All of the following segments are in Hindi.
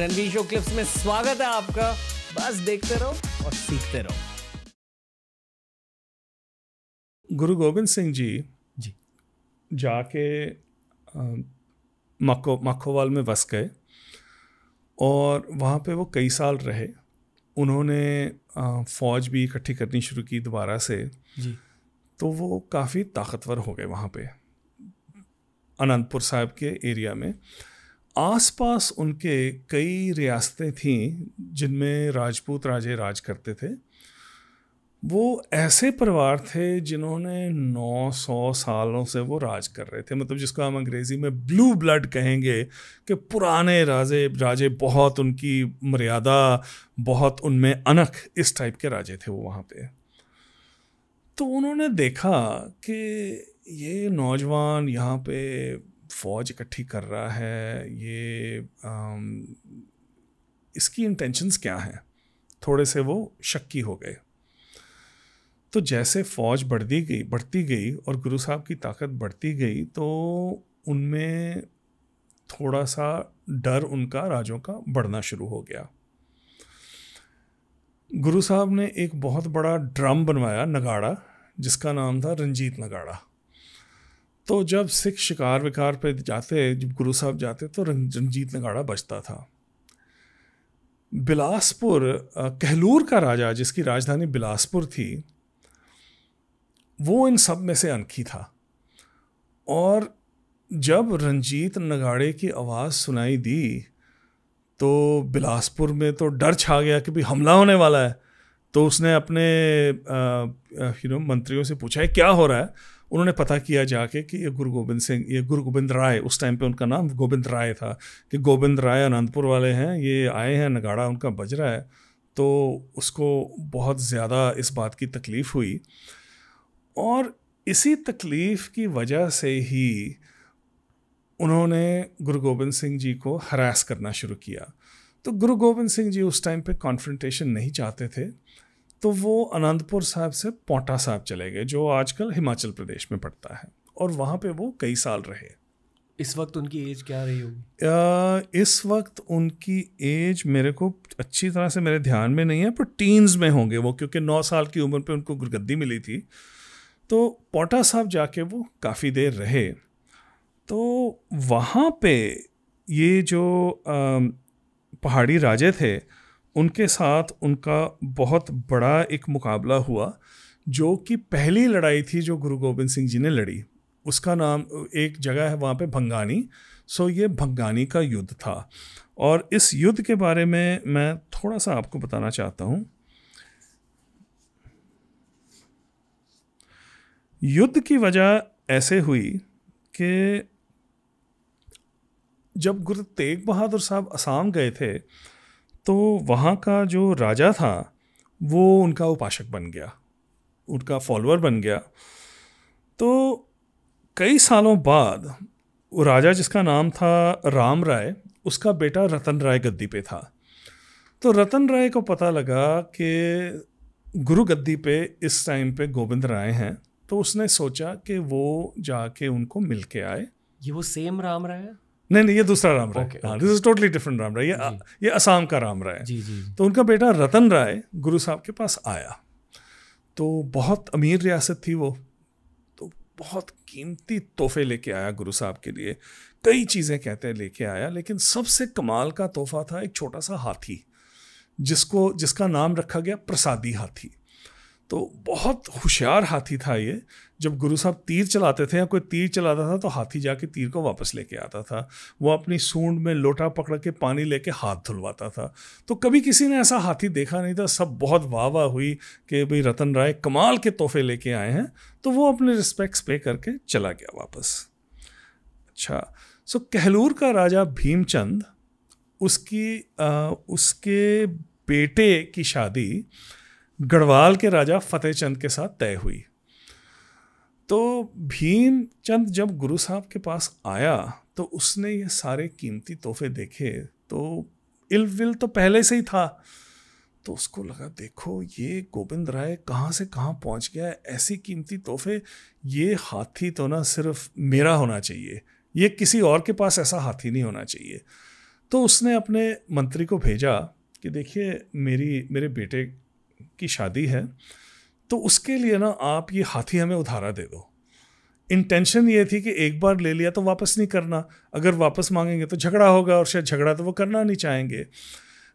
रणवीर शो क्लिप्स में स्वागत है आपका बस देखते रहो और सीखते रहो गुरु गोविंद सिंह जी जी जाके मक्को मक्खोवाल में बस गए और वहाँ पे वो कई साल रहे उन्होंने फ़ौज भी इकट्ठी करनी शुरू की दोबारा से जी तो वो काफ़ी ताकतवर हो गए वहाँ पे अनंतपुर साहब के एरिया में आसपास उनके कई रियासतें थीं जिनमें राजपूत राजे राज करते थे वो ऐसे परिवार थे जिन्होंने 900 सालों से वो राज कर रहे थे मतलब जिसको हम अंग्रेज़ी में ब्लू ब्लड कहेंगे कि पुराने राजे राजे बहुत उनकी मर्यादा बहुत उनमें अनख इस टाइप के राजे थे वो वहाँ पे तो उन्होंने देखा कि ये नौजवान यहाँ पे फौज इकट्ठी कर रहा है ये आम, इसकी इंटेंशंस क्या हैं थोड़े से वो शक्की हो गए तो जैसे फौज बढ़ती गई बढ़ती गई और गुरु साहब की ताकत बढ़ती गई तो उनमें थोड़ा सा डर उनका राजों का बढ़ना शुरू हो गया गुरु साहब ने एक बहुत बड़ा ड्रम बनवाया नगाड़ा जिसका नाम था रंजीत नगाड़ा तो जब सिख शिकार विकार पे जाते जब गुरु साहब जाते तो रंजीत नगाड़ा बजता था बिलासपुर कहलूर का राजा जिसकी राजधानी बिलासपुर थी वो इन सब में से अनखी था और जब रंजीत नगाड़े की आवाज़ सुनाई दी तो बिलासपुर में तो डर छा गया कि भाई हमला होने वाला है तो उसने अपने यू नो मंत्रियों से पूछा है क्या हो रहा है उन्होंने पता किया जाके कि ये गुरु गोबिंद सिंह ये गुरु गोबिंद राय उस टाइम पे उनका नाम गोबिंद राय था कि गोबिंद राय अनंतपुर वाले हैं ये आए हैं नगाड़ा उनका बज रहा है तो उसको बहुत ज़्यादा इस बात की तकलीफ़ हुई और इसी तकलीफ़ की वजह से ही उन्होंने गुरु गोबिंद सिंह जी को हरास करना शुरू किया तो गुरु गोबिंद सिंह जी उस टाइम पे कॉन्फ्रेंटेशन नहीं चाहते थे तो वो आनंदपुर साहब से पौटा साहब चले गए जो आजकल हिमाचल प्रदेश में पड़ता है और वहाँ पे वो कई साल रहे इस वक्त उनकी एज क्या रही होगी इस वक्त उनकी एज मेरे को अच्छी तरह से मेरे ध्यान में नहीं है पर टीन्स में होंगे वो क्योंकि नौ साल की उम्र पे उनको गुरगद्दी मिली थी तो पोटा साहब जाके वो काफ़ी देर रहे तो वहाँ पे ये जो आ, पहाड़ी राजे थे उनके साथ उनका बहुत बड़ा एक मुकाबला हुआ जो कि पहली लड़ाई थी जो गुरु गोबिंद सिंह जी ने लड़ी उसका नाम एक जगह है वहाँ पे भंगानी सो ये भंगानी का युद्ध था और इस युद्ध के बारे में मैं थोड़ा सा आपको बताना चाहता हूँ युद्ध की वजह ऐसे हुई कि जब गुरु तेग बहादुर साहब असम गए थे तो वहाँ का जो राजा था वो उनका उपासक बन गया उनका फॉलोअर बन गया तो कई सालों बाद वो राजा जिसका नाम था राम राय उसका बेटा रतन राय गद्दी पे था तो रतन राय को पता लगा कि गुरु गद्दी पे इस टाइम पे गोविंद राय हैं तो उसने सोचा कि वो जाके उनको मिल के आए ये वो सेम राम राय नहीं नहीं ये दूसरा Ram Rai this is totally different Ram Rai ये ये असम का राम राय जी, जी. तो उनका बेटा रतन राय गुरु साहब के पास आया तो बहुत अमीर रियासत थी वो तो बहुत कीमती तोहफे लेके आया गुरु साहब के लिए कई चीज़ें कहते हैं लेके आया लेकिन सबसे कमाल का तोहफा था एक छोटा सा हाथी जिसको जिसका नाम रखा गया प्रसादी हाथी तो बहुत होशियार हाथी था ये जब गुरु साहब तीर चलाते थे या कोई तीर चलाता था तो हाथी जाके तीर को वापस लेके आता था वो अपनी सूंड में लोटा पकड़ के पानी लेके हाथ धुलवाता था तो कभी किसी ने ऐसा हाथी देखा नहीं था सब बहुत वाह वाह हुई कि भाई रतन राय कमाल के तोहफे लेके आए हैं तो वो अपने रिस्पेक्ट्स पे करके चला गया वापस अच्छा सो कहलूर का राजा भीमचंद उसकी आ, उसके बेटे की शादी गढ़वाल के राजा फतेह चंद के साथ तय हुई तो भीम चंद जब गुरु साहब के पास आया तो उसने ये सारे कीमती तोहफे देखे तो इलविल तो पहले से ही था तो उसको लगा देखो ये गोविंद राय कहाँ से कहाँ पहुँच गया ऐसी कीमती तोहफे ये हाथी तो ना सिर्फ मेरा होना चाहिए ये किसी और के पास ऐसा हाथी नहीं होना चाहिए तो उसने अपने मंत्री को भेजा कि देखिए मेरी मेरे बेटे की शादी है तो उसके लिए ना आप ये हाथी हमें उधारा दे दो इंटेंशन ये थी कि एक बार ले लिया तो वापस नहीं करना अगर वापस मांगेंगे तो झगड़ा होगा और शायद झगड़ा तो वो करना नहीं चाहेंगे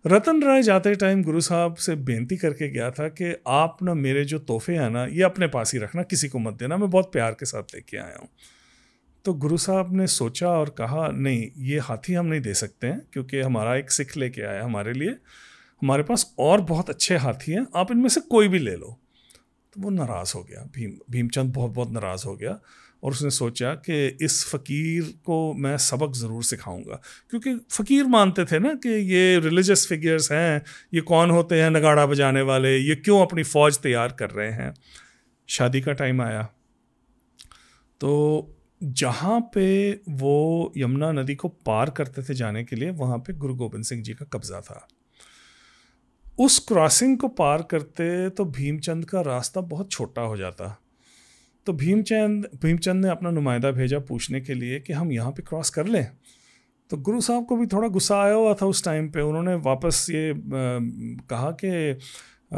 रतन राय जाते टाइम गुरु साहब से बेनती करके गया था कि आप ना मेरे जो तोहफे हैं ना ये अपने पास ही रखना किसी को मत देना मैं बहुत प्यार के साथ लेके आया हूँ तो गुरु साहब ने सोचा और कहा नहीं ये हाथी हम नहीं दे सकते हैं क्योंकि हमारा एक सिख लेके आया हमारे लिए हमारे पास और बहुत अच्छे हाथी हैं आप इनमें से कोई भी ले लो तो वो नाराज़ हो गया भीम भीमचंद बहुत बहुत नाराज़ हो गया और उसने सोचा कि इस फ़कीर को मैं सबक ज़रूर सिखाऊंगा क्योंकि फ़कीर मानते थे ना कि ये रिलीजियस फिगर्स हैं ये कौन होते हैं नगाड़ा बजाने वाले ये क्यों अपनी फ़ौज तैयार कर रहे हैं शादी का टाइम आया तो जहाँ पे वो यमुना नदी को पार करते थे जाने के लिए वहाँ पे गुरु गोबिंद सिंह जी का कब्ज़ा था उस क्रॉसिंग को पार करते तो भीमचंद का रास्ता बहुत छोटा हो जाता तो भीमचंद भीमचंद ने अपना नुमाइंदा भेजा पूछने के लिए कि हम यहाँ पे क्रॉस कर लें तो गुरु साहब को भी थोड़ा गुस्सा आया हुआ था उस टाइम पे उन्होंने वापस ये कहा कि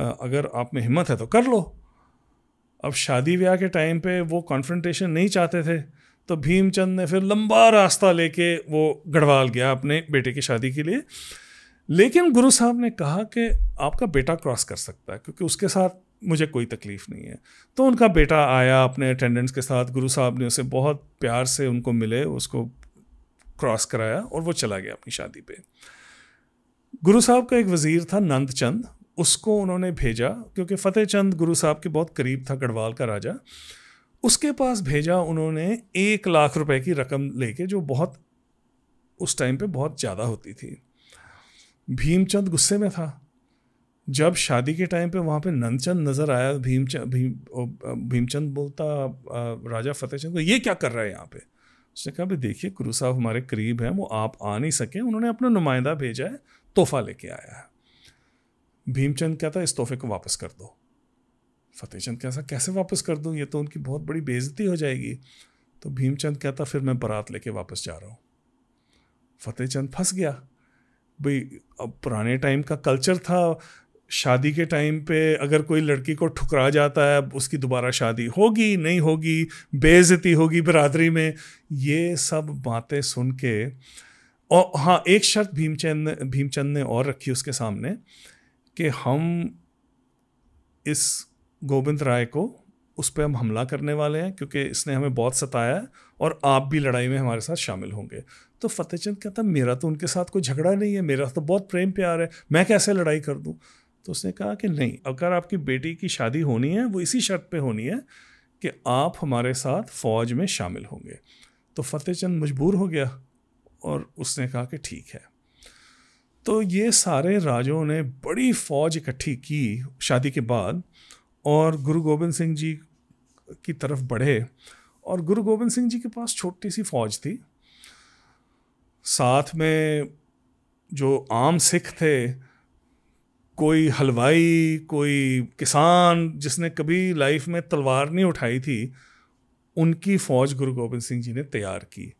अगर आप में हिम्मत है तो कर लो अब शादी ब्याह के टाइम पे वो कॉन्फ्रेंटेशन नहीं चाहते थे तो भीमचंद ने फिर लंबा रास्ता लेके वो गढ़वाल गया अपने बेटे की शादी के लिए लेकिन गुरु साहब ने कहा कि आपका बेटा क्रॉस कर सकता है क्योंकि उसके साथ मुझे कोई तकलीफ़ नहीं है तो उनका बेटा आया अपने अटेंडेंट्स के साथ गुरु साहब ने उसे बहुत प्यार से उनको मिले उसको क्रॉस कराया और वो चला गया अपनी शादी पे गुरु साहब का एक वज़ीर था नंद चंद उसको उन्होंने भेजा क्योंकि फतेह चंद गुरु साहब के बहुत करीब था गढ़वाल का राजा उसके पास भेजा उन्होंने एक लाख रुपए की रकम लेके जो बहुत उस टाइम पे बहुत ज़्यादा होती थी भीमचंद गुस्से में था जब शादी के टाइम पे वहाँ पे नंदचंद नज़र आया भीमचंद भीम भीमचंद बोलता राजा फतेहचंद को ये क्या कर रहा है यहाँ पे उसने कहा भाई देखिए गुरु साहब हमारे करीब हैं वो आप आ नहीं सके उन्होंने अपना नुमाइंदा भेजा है तोहफा लेके आया है भीमचंद कहता इस तोहफे को वापस कर दो फतेहचंद कहता कैसे वापस कर दूँ ये तो उनकी बहुत बड़ी बेजती हो जाएगी तो भीमचंद कहता फिर मैं बारात लेके वापस जा रहा हूँ फतेहचंद फंस गया भाई अब पुराने टाइम का कल्चर था शादी के टाइम पे अगर कोई लड़की को ठुकरा जाता है उसकी दोबारा शादी होगी नहीं होगी बेजती होगी बरदरी में ये सब बातें सुन के और हाँ एक शर्त भीमचंद भीमचंद ने और रखी उसके सामने कि हम इस गोविंद राय को उस पर हम हमला करने वाले हैं क्योंकि इसने हमें बहुत सताया है और आप भी लड़ाई में हमारे साथ शामिल होंगे तो फतेह चंद कहता मेरा तो उनके साथ कोई झगड़ा नहीं है मेरा तो बहुत प्रेम प्यार है मैं कैसे लड़ाई कर दूँ तो उसने कहा कि नहीं अगर आपकी बेटी की शादी होनी है वो इसी शर्त पे होनी है कि आप हमारे साथ फ़ौज में शामिल होंगे तो फतेह चंद मजबूर हो गया और उसने कहा कि ठीक है तो ये सारे राजों ने बड़ी फ़ौज इकट्ठी की शादी के बाद और गुरु गोबिंद सिंह जी की तरफ बढ़े और गुरु गोबिंद सिंह जी के पास छोटी सी फ़ौज थी साथ में जो आम सिख थे कोई हलवाई कोई किसान जिसने कभी लाइफ में तलवार नहीं उठाई थी उनकी फ़ौज गुरु गोबिंद सिंह जी ने तैयार की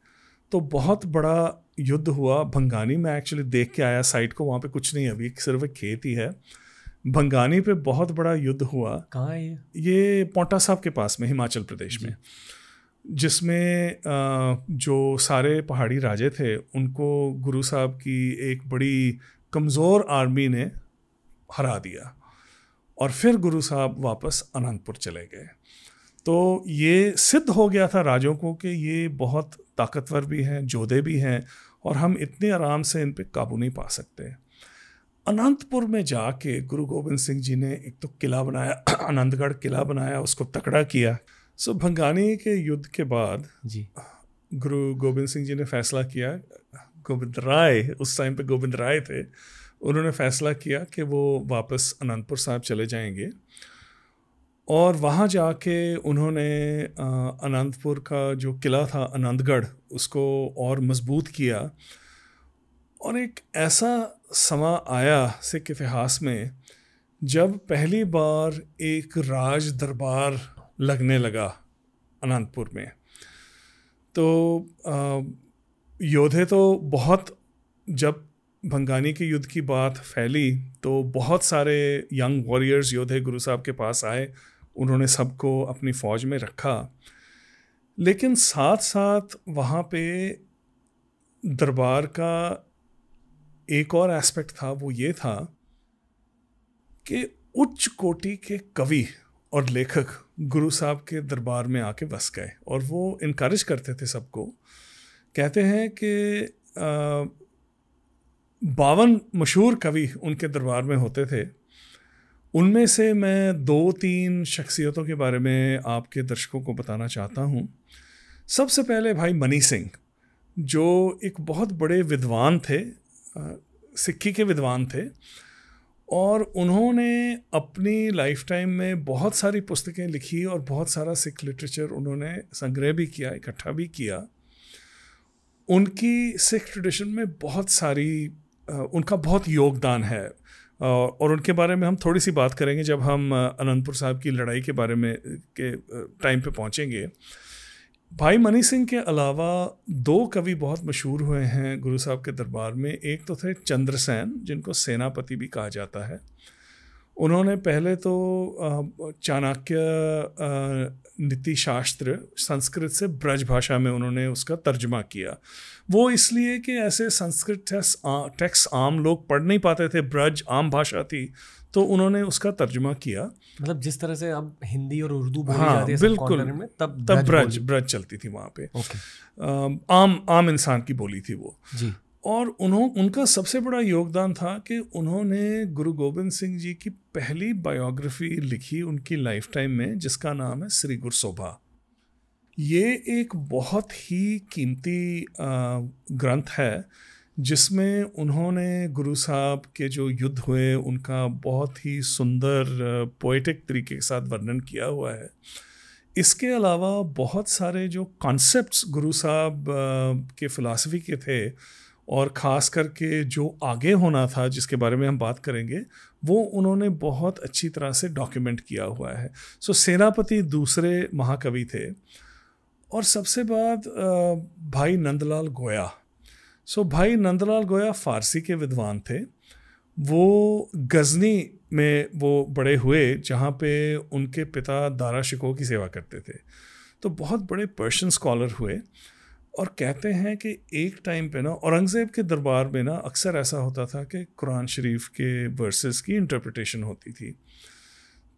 तो बहुत बड़ा युद्ध हुआ भंगानी में एक्चुअली देख के आया साइट को वहाँ पे कुछ नहीं अभी सिर्फ एक खेत ही है भंगानी पे बहुत बड़ा युद्ध हुआ कहाँ है ये पोंटा साहब के पास में हिमाचल प्रदेश में जिसमें जो सारे पहाड़ी राजे थे उनको गुरु साहब की एक बड़ी कमज़ोर आर्मी ने हरा दिया और फिर गुरु साहब वापस अनंतपुर चले गए तो ये सिद्ध हो गया था राजों को कि ये बहुत ताकतवर भी हैं जोधे भी हैं और हम इतने आराम से इन पर काबू नहीं पा सकते अनंतपुर में जाके गुरु गोबिंद सिंह जी ने एक तो किला बनाया अनंतगढ़ किला बनाया उसको तकड़ा किया सो so, भंगानी के युद्ध के बाद जी गुरु गोविंद सिंह जी ने फैसला किया गोविंद राय उस टाइम पे गोविंद राय थे उन्होंने फैसला किया कि वो वापस अनंतपुर साहब चले जाएंगे और वहाँ जाके उन्होंने अनंतपुर का जो किला था अनंतगढ़ उसको और मजबूत किया और एक ऐसा समा आया सिख इतिहास में जब पहली बार एक राज दरबार लगने लगा अनंतपुर में तो योद्धे तो बहुत जब भंगानी के युद्ध की बात फैली तो बहुत सारे यंग वॉरियर्स योद्धे गुरु साहब के पास आए उन्होंने सबको अपनी फ़ौज में रखा लेकिन साथ साथ वहाँ पे दरबार का एक और एस्पेक्ट था वो ये था कि उच्च कोटि के कवि और लेखक गुरु साहब के दरबार में आके बस गए और वो इनक्रेज करते थे सबको कहते हैं कि बावन मशहूर कवि उनके दरबार में होते थे उनमें से मैं दो तीन शख्सियतों के बारे में आपके दर्शकों को बताना चाहता हूँ सबसे पहले भाई मनी सिंह जो एक बहुत बड़े विद्वान थे सिक्की के विद्वान थे और उन्होंने अपनी लाइफ टाइम में बहुत सारी पुस्तकें लिखी और बहुत सारा सिख लिटरेचर उन्होंने संग्रह भी किया इकट्ठा भी किया उनकी सिख ट्रेडिशन में बहुत सारी उनका बहुत योगदान है और उनके बारे में हम थोड़ी सी बात करेंगे जब हम अनंतपुर साहब की लड़ाई के बारे में के टाइम पे पहुँचेंगे भाई मनी सिंह के अलावा दो कवि बहुत मशहूर हुए हैं गुरु साहब के दरबार में एक तो थे चंद्रसेन जिनको सेनापति भी कहा जाता है उन्होंने पहले तो चाणक्य नीति शास्त्र संस्कृत से ब्रज भाषा में उन्होंने उसका तर्जमा किया वो इसलिए कि ऐसे संस्कृत टेक्स्ट आम लोग पढ़ नहीं पाते थे ब्रज आम भाषा थी तो उन्होंने उसका तर्जमा किया मतलब जिस तरह से अब हिंदी और उर्दू बोली हाँ, जाती है बिल्कुल में तब तब ब्रज ब्रज चलती थी वहाँ पे okay. आम आम इंसान की बोली थी वो जी और उन्हों उनका सबसे बड़ा योगदान था कि उन्होंने गुरु गोबिंद सिंह जी की पहली बायोग्राफी लिखी उनकी लाइफ टाइम में जिसका नाम है श्री गुरशोभा ये एक बहुत ही कीमती ग्रंथ है जिसमें उन्होंने गुरु साहब के जो युद्ध हुए उनका बहुत ही सुंदर पोइटिक तरीके के साथ वर्णन किया हुआ है इसके अलावा बहुत सारे जो कॉन्सेप्ट्स गुरु साहब के फ़िलासफ़ी के थे और ख़ास करके जो आगे होना था जिसके बारे में हम बात करेंगे वो उन्होंने बहुत अच्छी तरह से डॉक्यूमेंट किया हुआ है सो सेनापति दूसरे महाकवि थे और सबसे बाद भाई नंदलाल गोया सो भाई नंदलाल गोया फारसी के विद्वान थे वो गजनी में वो बड़े हुए जहाँ पे उनके पिता दारा शिको की सेवा करते थे तो बहुत बड़े पर्शियन स्कॉलर हुए और कहते हैं कि एक टाइम पे ना औरंगज़ेब के दरबार में ना अक्सर ऐसा होता था कि कुरान शरीफ के वर्सेस की इंटरप्रटेशन होती थी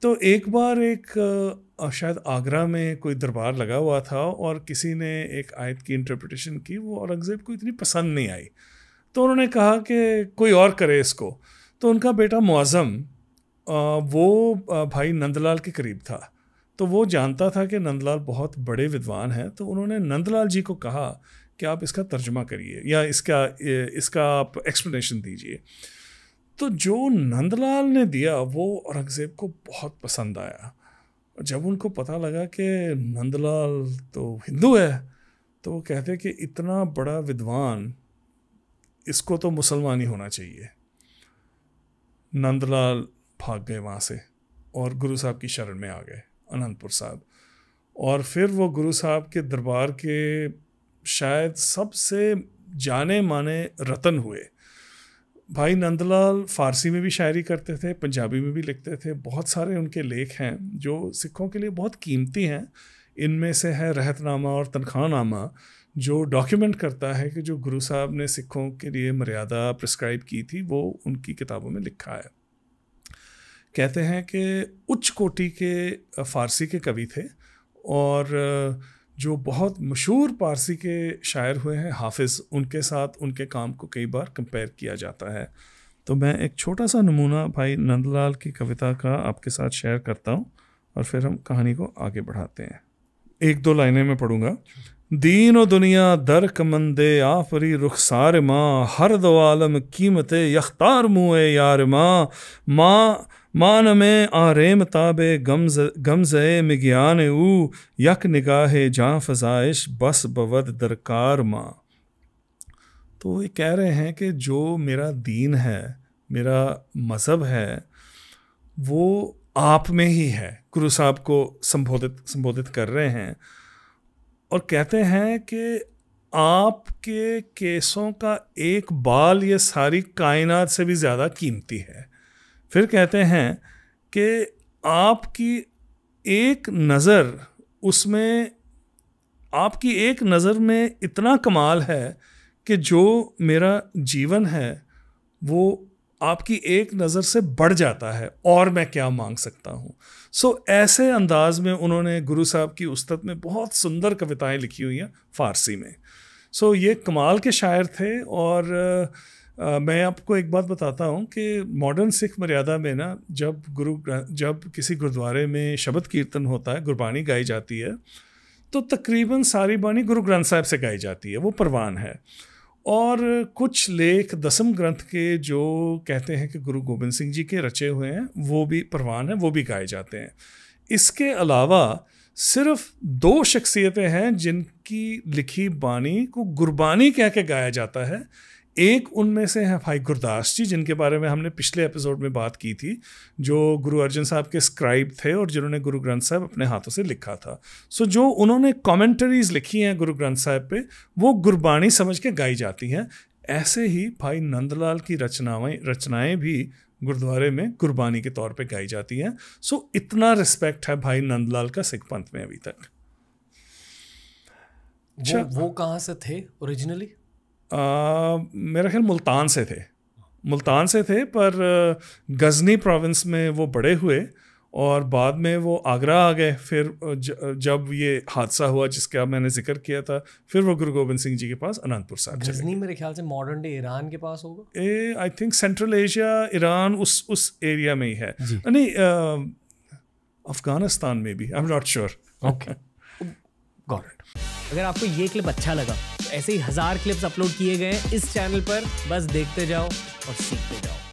तो एक बार एक शायद आगरा में कोई दरबार लगा हुआ था और किसी ने एक आयत की इंटरप्रटेशन की वो औरंगज़ेब को इतनी पसंद नहीं आई तो उन्होंने कहा कि कोई और करे इसको तो उनका बेटा मुआज़म वो भाई नंदलाल के करीब था तो वो जानता था कि नंदलाल बहुत बड़े विद्वान हैं तो उन्होंने नंदलाल जी को कहा कि आप इसका तर्जमा करिए या इसका इसका आप एक्सप्लेनेशन दीजिए तो जो नंदलाल ने दिया वो औरंगज़ेब को बहुत पसंद आया और जब उनको पता लगा कि नंदलाल तो हिंदू है तो वो कहते कि इतना बड़ा विद्वान इसको तो मुसलमान ही होना चाहिए नंदलाल भाग गए वहाँ से और गुरु साहब की शरण में आ गए अनंतपुर साहब और फिर वो गुरु साहब के दरबार के शायद सबसे जाने माने रतन हुए भाई नंदलाल फारसी में भी शायरी करते थे पंजाबी में भी लिखते थे बहुत सारे उनके लेख हैं जो सिखों के लिए बहुत कीमती हैं इनमें से है रहतनामा और तनख्वाहनामा जो डॉक्यूमेंट करता है कि जो गुरु साहब ने सिखों के लिए मर्यादा प्रिस्क्राइब की थी वो उनकी किताबों में लिखा है कहते हैं कि उच्च कोटि के फ़ारसी के कवि थे और जो बहुत मशहूर पारसी के शायर हुए हैं हाफिज़ उनके साथ उनके काम को कई बार कंपेयर किया जाता है तो मैं एक छोटा सा नमूना भाई नंदलाल की कविता का आपके साथ शेयर करता हूँ और फिर हम कहानी को आगे बढ़ाते हैं एक दो लाइनें में पढ़ूंगा दीन दुनिया दर मंदे आफरी रुखसार माँ हर दो आलम कीमत यख्तार मुँह यार माँ माँ मान में आरेम ताबे गमज गमज़ मिग्यान ऊ यक निगाह जहाँ फजाइश बस बवद दरकार माँ तो ये कह रहे हैं कि जो मेरा दीन है मेरा मज़हब है वो आप में ही है गुरु साहब को संबोधित संबोधित कर रहे हैं और कहते हैं कि आपके केसों का एक बाल ये सारी कायनात से भी ज़्यादा कीमती है फिर कहते हैं कि आपकी एक नज़र उसमें आपकी एक नज़र में इतना कमाल है कि जो मेरा जीवन है वो आपकी एक नज़र से बढ़ जाता है और मैं क्या मांग सकता हूँ सो so, ऐसे अंदाज में उन्होंने गुरु साहब की उस्तत में बहुत सुंदर कविताएं लिखी हुई हैं फ़ारसी में सो so, ये कमाल के शायर थे और आ, मैं आपको एक बात बताता हूँ कि मॉडर्न सिख मर्यादा में ना जब गुरु जब किसी गुरुद्वारे में शब्द कीर्तन होता है गुरबाणी गाई जाती है तो तकरीबन सारी बाणी गुरु ग्रंथ साहब से गाई जाती है वो परवान है और कुछ लेख दसम ग्रंथ के जो कहते हैं कि गुरु गोबिंद सिंह जी के रचे हुए हैं वो भी प्रवान हैं वो भी गाए जाते हैं इसके अलावा सिर्फ दो शख्सियतें हैं जिनकी लिखी बानी को गुरबानी कह के गाया जाता है एक उनमें से है भाई गुरदास जी जिनके बारे में हमने पिछले एपिसोड में बात की थी जो गुरु अर्जन साहब के स्क्राइब थे और जिन्होंने गुरु ग्रंथ साहब अपने हाथों से लिखा था सो जो उन्होंने कमेंटरीज लिखी हैं गुरु ग्रंथ साहब पे वो गुरबाणी समझ के गाई जाती हैं ऐसे ही भाई नंदलाल की रचनाएं रचनाएं भी गुरुद्वारे में गुरबाणी के तौर पर गाई जाती हैं सो इतना रिस्पेक्ट है भाई नंदलाल का सिख पंथ में अभी तक वो, अच्छा। वो कहाँ से थे ओरिजिनली मेरा ख्याल मुल्तान से थे मुल्तान से थे पर गज़नी प्रोविंस में वो बड़े हुए और बाद में वो आगरा आ गए फिर जब ये हादसा हुआ जिसका मैंने जिक्र किया था फिर वो गुरु गोबिंद सिंह जी के पास अनंतपुर साहब गजनी मेरे ख्याल से मॉडर्न डे ईरान के पास होगा uh I think Central Asia Iran उस उस एरिया में ही है नहीं अफगानिस्तान में भी I am not sure okay अगर आपको ये क्लिप अच्छा लगा ऐसे ही हजार क्लिप्स अपलोड किए गए इस चैनल पर बस देखते जाओ और सीखते जाओ